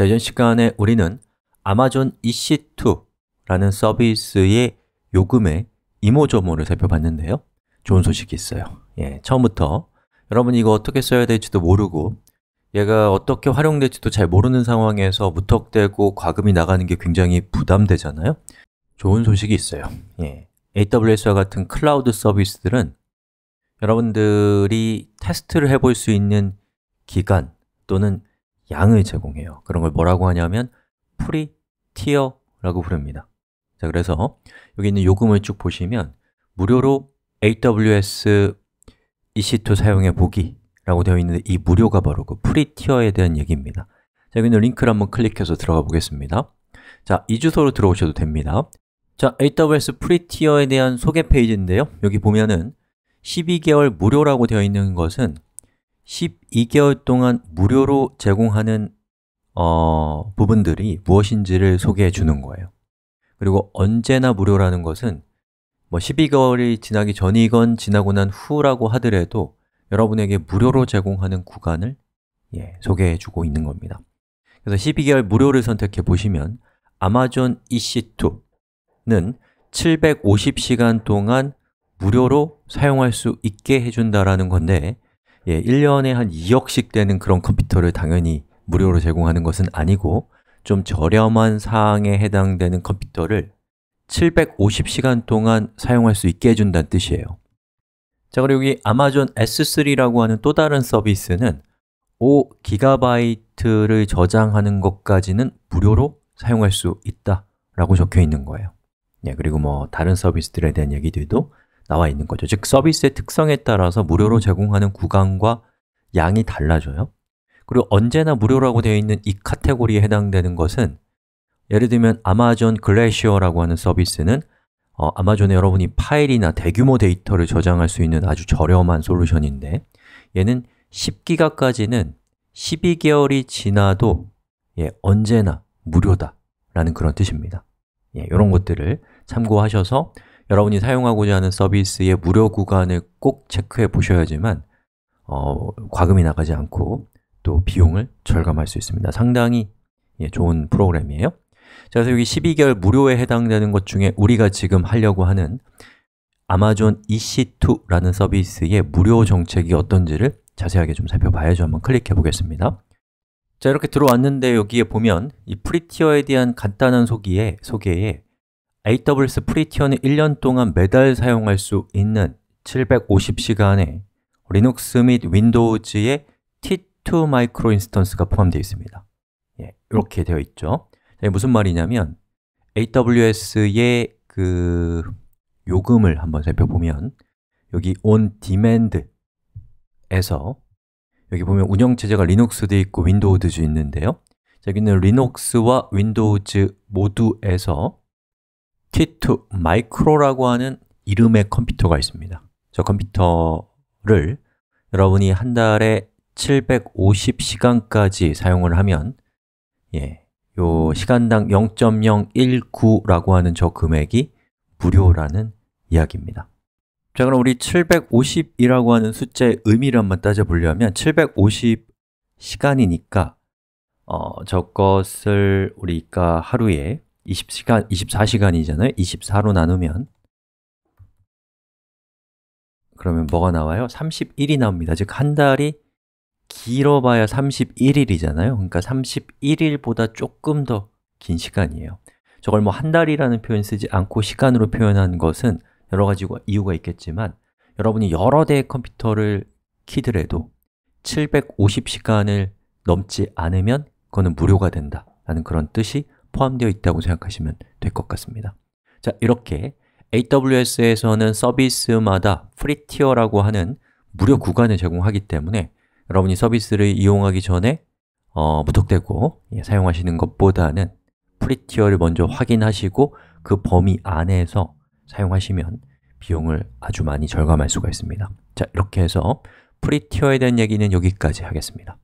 자, 이전 시간에 우리는 아마존 EC2라는 서비스의 요금의 이모저모를 살펴봤는데요 좋은 소식이 있어요 예, 처음부터 여러분이 이거 어떻게 써야 될지도 모르고 얘가 어떻게 활용될지도 잘 모르는 상황에서 무턱대고 과금이 나가는 게 굉장히 부담되잖아요 좋은 소식이 있어요 예, AWS와 같은 클라우드 서비스들은 여러분들이 테스트를 해볼 수 있는 기간 또는 양을 제공해요 그런 걸 뭐라고 하냐면 프리 티어라고 부릅니다 자, 그래서 여기 있는 요금을 쭉 보시면 무료로 AWS EC2 사용해 보기 라고 되어 있는데 이 무료가 바로 그 프리 티어에 대한 얘기입니다 자, 여기 있는 링크를 한번 클릭해서 들어가 보겠습니다 자, 이 주소로 들어오셔도 됩니다 자, AWS 프리 티어에 대한 소개 페이지인데요 여기 보면은 12개월 무료라고 되어 있는 것은 12개월 동안 무료로 제공하는 어, 부분들이 무엇인지를 소개해 주는 거예요 그리고 언제나 무료라는 것은 뭐 12개월이 지나기 전이건 지나고 난 후라고 하더라도 여러분에게 무료로 제공하는 구간을 예, 소개해 주고 있는 겁니다 그래서 12개월 무료를 선택해 보시면 아마존 EC2는 750시간 동안 무료로 사용할 수 있게 해준다라는 건데 예, 1년에 한 2억씩 되는 그런 컴퓨터를 당연히 무료로 제공하는 것은 아니고 좀 저렴한 사항에 해당되는 컴퓨터를 750시간 동안 사용할 수 있게 해준다는 뜻이에요 자, 그리고 여기 아마존 S3라고 하는 또 다른 서비스는 5GB를 저장하는 것까지는 무료로 사용할 수 있다 라고 적혀 있는 거예요 예, 그리고 뭐 다른 서비스들에 대한 얘기들도 나와 있는 거죠 즉 서비스의 특성에 따라서 무료로 음. 제공하는 구간과 양이 달라져요 그리고 언제나 무료라고 되어 있는 이 카테고리에 해당되는 것은 예를 들면 아마존 글래시어라고 하는 서비스는 어, 아마존에 여러분이 파일이나 대규모 데이터를 저장할 수 있는 아주 저렴한 솔루션인데 얘는 10기가까지는 12개월이 지나도 예, 언제나 무료다 라는 그런 뜻입니다 예, 이런 것들을 참고하셔서 여러분이 사용하고자 하는 서비스의 무료 구간을 꼭 체크해 보셔야지만 어, 과금이 나가지 않고 또 비용을 절감할 수 있습니다 상당히 예, 좋은 프로그램이에요 자, 그래서 여기 12개월 무료에 해당되는 것 중에 우리가 지금 하려고 하는 아마존 EC2라는 서비스의 무료 정책이 어떤지를 자세하게 좀 살펴봐야죠 한번 클릭해 보겠습니다 자, 이렇게 들어왔는데 여기에 보면 이 프리티어에 대한 간단한 소개에, 소개에 AWS 프리티어는 1년 동안 매달 사용할 수 있는 750시간의 리눅스 및 윈도우즈의 T2 마이크로 인스턴스가 포함되어 있습니다 예, 이렇게 되어 있죠 네, 무슨 말이냐면 AWS의 그 요금을 한번 살펴보면 여기 on demand에서 여기 보면 운영체제가 리눅스도 있고 윈도우즈도 있는데요 여기는 리눅스와 윈도우즈 모두에서 T2 마이크로라고 하는 이름의 컴퓨터가 있습니다 저 컴퓨터를 여러분이 한 달에 750시간까지 사용을 하면 예, 요 시간당 0.019라고 하는 저 금액이 무료라는 이야기입니다 자, 그럼 우리 750이라고 하는 숫자의 의미를 한번 따져보려면 750시간이니까 어, 저것을 우리가 하루에 20시간, 24시간이잖아요. 24로 나누면 그러면 뭐가 나와요? 31이 나옵니다. 즉 한 달이 길어봐야 31일이잖아요. 그러니까 31일보다 조금 더 긴 시간이에요. 저걸 뭐 한 달이라는 표현 쓰지 않고 시간으로 표현한 것은 여러 가지 이유가 있겠지만 여러분이 여러 대의 컴퓨터를 키더라도 750시간을 넘지 않으면 그거는 무료가 된다라는 그런 뜻이 포함되어 있다고 생각하시면 될 것 같습니다 자, 이렇게 AWS에서는 서비스마다 프리티어라고 하는 무료 구간을 제공하기 때문에 여러분이 서비스를 이용하기 전에 어, 무턱대고 예, 사용하시는 것보다는 프리티어를 먼저 확인하시고 그 범위 안에서 사용하시면 비용을 아주 많이 절감할 수가 있습니다 자, 이렇게 해서 프리티어에 대한 얘기는 여기까지 하겠습니다